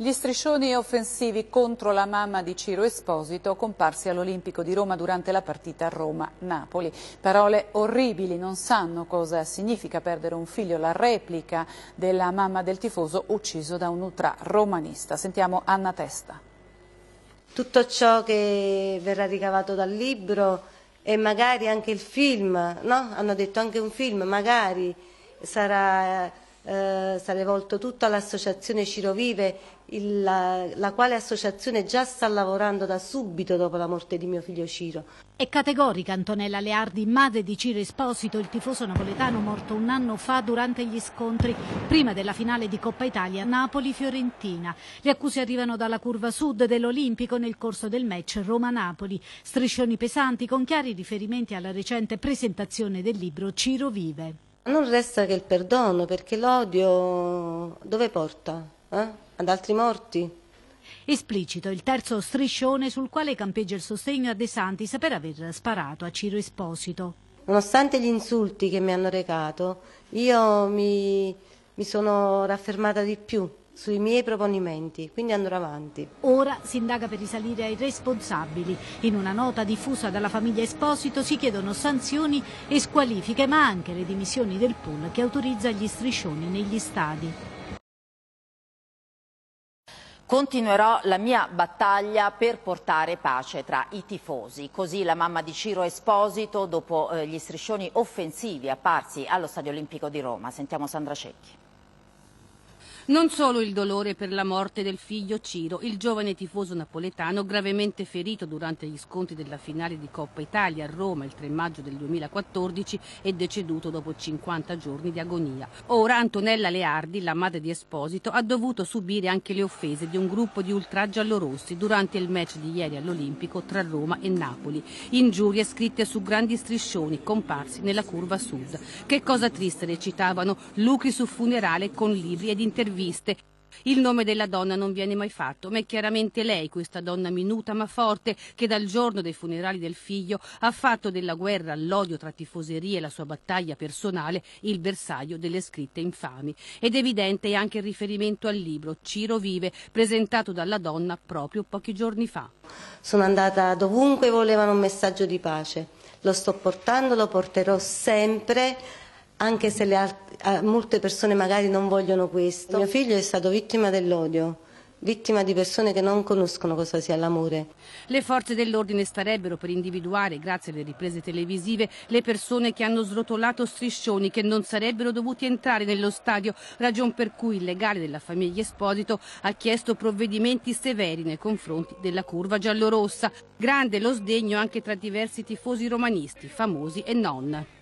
Gli striscioni offensivi contro la mamma di Ciro Esposito comparsi all'Olimpico di Roma durante la partita Roma-Napoli. Parole orribili, non sanno cosa significa perdere un figlio, la replica della mamma del tifoso ucciso da un ultra romanista. Sentiamo Anna Testa. Tutto ciò che verrà ricavato dal libro e magari anche il film, no? Hanno detto anche un film, magari sarà eh, eh, sarà rivolto tutto all'associazione Cirovive, il, la, la quale associazione già sta lavorando da subito dopo la morte di mio figlio Ciro. È categorica Antonella Leardi, madre di Ciro Esposito, il tifoso napoletano morto un anno fa durante gli scontri prima della finale di Coppa Italia Napoli-Fiorentina. Le accuse arrivano dalla curva sud dell'Olimpico nel corso del match Roma-Napoli. Striscioni pesanti con chiari riferimenti alla recente presentazione del libro Ciro vive. Non resta che il perdono, perché l'odio dove porta? Eh? Ad altri morti? Esplicito il terzo striscione sul quale campeggia il sostegno a De Santis per aver sparato a Ciro Esposito. Nonostante gli insulti che mi hanno recato, io mi, mi sono raffermata di più sui miei proponimenti, quindi andrò avanti. Ora si indaga per risalire ai responsabili. In una nota diffusa dalla famiglia Esposito si chiedono sanzioni e squalifiche, ma anche le dimissioni del pool che autorizza gli striscioni negli stadi. Continuerò la mia battaglia per portare pace tra i tifosi. Così la mamma di Ciro Esposito dopo eh, gli striscioni offensivi apparsi allo Stadio Olimpico di Roma. Sentiamo Sandra Cecchi. Non solo il dolore per la morte del figlio Ciro, il giovane tifoso napoletano gravemente ferito durante gli scontri della finale di Coppa Italia a Roma il 3 maggio del 2014 e deceduto dopo 50 giorni di agonia. Ora Antonella Leardi, la madre di Esposito, ha dovuto subire anche le offese di un gruppo di ultraggi allorossi durante il match di ieri all'Olimpico tra Roma e Napoli. Ingiurie scritte su grandi striscioni comparsi nella curva sud. Che cosa triste recitavano lucri su funerale con libri ed interviste interviste. Il nome della donna non viene mai fatto, ma è chiaramente lei, questa donna minuta ma forte, che dal giorno dei funerali del figlio ha fatto della guerra all'odio tra tifoserie e la sua battaglia personale il bersaglio delle scritte infami. Ed evidente è anche il riferimento al libro Ciro vive, presentato dalla donna proprio pochi giorni fa. Sono andata dovunque volevano un messaggio di pace. Lo sto portando, lo porterò sempre anche se altre, molte persone magari non vogliono questo. Mio figlio è stato vittima dell'odio vittima di persone che non conoscono cosa sia l'amore. Le forze dell'ordine starebbero per individuare, grazie alle riprese televisive, le persone che hanno srotolato striscioni che non sarebbero dovuti entrare nello stadio, ragion per cui il legale della famiglia Esposito ha chiesto provvedimenti severi nei confronti della curva giallorossa. Grande lo sdegno anche tra diversi tifosi romanisti, famosi e non.